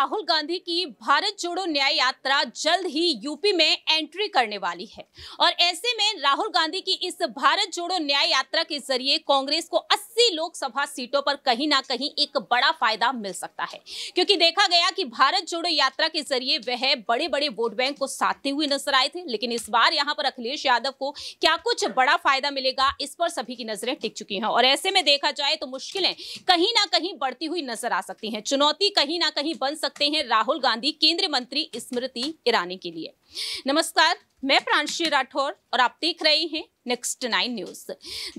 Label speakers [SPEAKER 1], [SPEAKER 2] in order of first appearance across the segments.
[SPEAKER 1] राहुल गांधी की भारत जोड़ो न्याय यात्रा जल्द ही यूपी में एंट्री करने वाली है और ऐसे में राहुल गांधी की इस भारत जोड़ो न्याय यात्रा के जरिए कांग्रेस को 80 लोकसभा सीटों पर कहीं ना कहीं एक बड़ा फायदा मिल सकता है क्योंकि देखा गया कि भारत जोड़ो यात्रा के जरिए वह बड़े बड़े वोट बैंक को साधते हुए नजर आए थे लेकिन इस बार यहाँ पर अखिलेश यादव को क्या कुछ बड़ा फायदा मिलेगा इस पर सभी की नजरें टिक चुकी हैं और ऐसे में देखा जाए तो मुश्किलें कहीं ना कहीं बढ़ती हुई नजर आ सकती है चुनौती कहीं ना कहीं बन सकते हैं राहुल गांधी केंद्रीय मंत्री स्मृति ईरानी के लिए नमस्कार मैं प्रांशी राठौर और आप देख रहे हैं नेक्स्ट नाइन न्यूज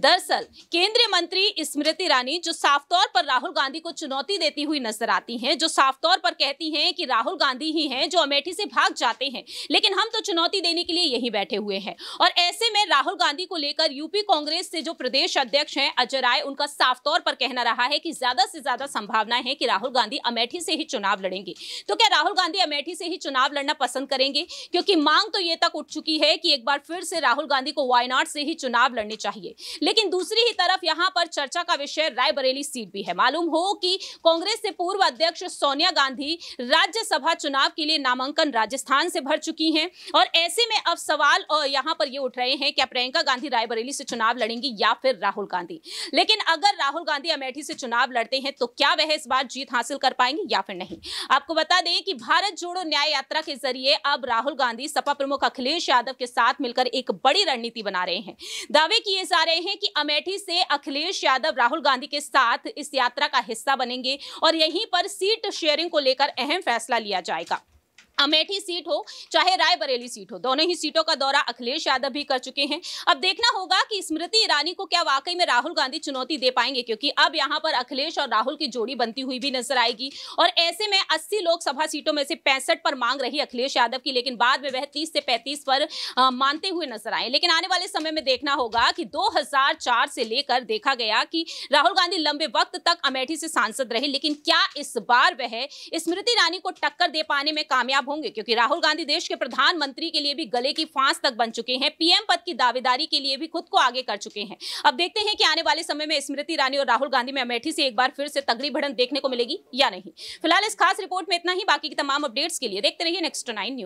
[SPEAKER 1] दरअसल केंद्रीय मंत्री स्मृति ईरानी जो साफ तौर पर राहुल गांधी को चुनौती देती हुई नजर आती हैं जो साफ तौर पर कहती हैं कि राहुल गांधी ही हैं जो अमेठी से भाग जाते हैं लेकिन हम तो चुनौती देने के लिए यहीं बैठे हुए हैं और ऐसे में राहुल गांधी को लेकर यूपी कांग्रेस से जो प्रदेश अध्यक्ष हैं अजय राय उनका साफ तौर पर कहना रहा है कि ज्यादा से ज्यादा संभावना है कि राहुल गांधी अमेठी से ही चुनाव लड़ेंगे तो क्या राहुल गांधी अमेठी से ही चुनाव लड़ना पसंद करेंगे क्योंकि मांग तो ये तक उठ चुकी है कि एक बार फिर से राहुल गांधी को वायनाड से ही चुनाव लड़ने चाहिए लेकिन दूसरी ही तरफ यहां पर चर्चा का विषय रायबरेली सीट भी है मालूम हो कि कांग्रेस से पूर्व अध्यक्ष सोनिया गांधी राज्यसभा चुनाव के लिए नामांकन राजस्थान से भर चुकी हैं और ऐसे में अब सवाल यहां पर ये उठ रहे हैं क्या प्रियंका गांधी रायबरेली से चुनाव लड़ेंगी या फिर राहुल गांधी लेकिन अगर राहुल गांधी अमेठी से चुनाव लड़ते हैं तो क्या वह इस बार जीत हासिल कर पाएंगे या फिर नहीं आपको बता दें कि भारत जोड़ो न्याय यात्रा के जरिए अब राहुल गांधी सपा प्रमुख अखिलेश अखिलेश यादव के साथ मिलकर एक बड़ी रणनीति बना रहे हैं दावे किए जा रहे हैं कि अमेठी से अखिलेश यादव राहुल गांधी के साथ इस यात्रा का हिस्सा बनेंगे और यहीं पर सीट शेयरिंग को लेकर अहम फैसला लिया जाएगा अमेठी सीट हो चाहे रायबरेली सीट हो दोनों ही सीटों का दौरा अखिलेश यादव भी कर चुके हैं अब देखना होगा कि स्मृति ईरानी को क्या वाकई में राहुल गांधी चुनौती दे पाएंगे क्योंकि अब यहां पर अखिलेश और राहुल की जोड़ी बनती हुई भी नजर आएगी और ऐसे में अस्सी लोकसभा सीटों में से पैंसठ पर मांग रही अखिलेश यादव की लेकिन बाद में वह तीस से पैंतीस पर मानते हुए नजर आए लेकिन आने वाले समय में देखना होगा कि दो से लेकर देखा गया कि राहुल गांधी लंबे वक्त तक अमेठी से सांसद रहे लेकिन क्या इस बार वह स्मृति ईरानी को टक्कर दे पाने में कामयाब होंगे क्योंकि राहुल गांधी देश के प्रधानमंत्री के लिए भी गले की फांस तक बन चुके हैं पीएम पद की दावेदारी के लिए भी खुद को आगे कर चुके हैं अब देखते हैं कि आने वाले समय में स्मृति ईरानी और राहुल गांधी में अमेठी से एक बार फिर से तगड़ी भड़न देखने को मिलेगी या नहीं फिलहाल इस खास रिपोर्ट में इतना ही बाकी की तमाम अपडेट्स के लिए देखते रहिए नेक्स्ट नाइन न्यूज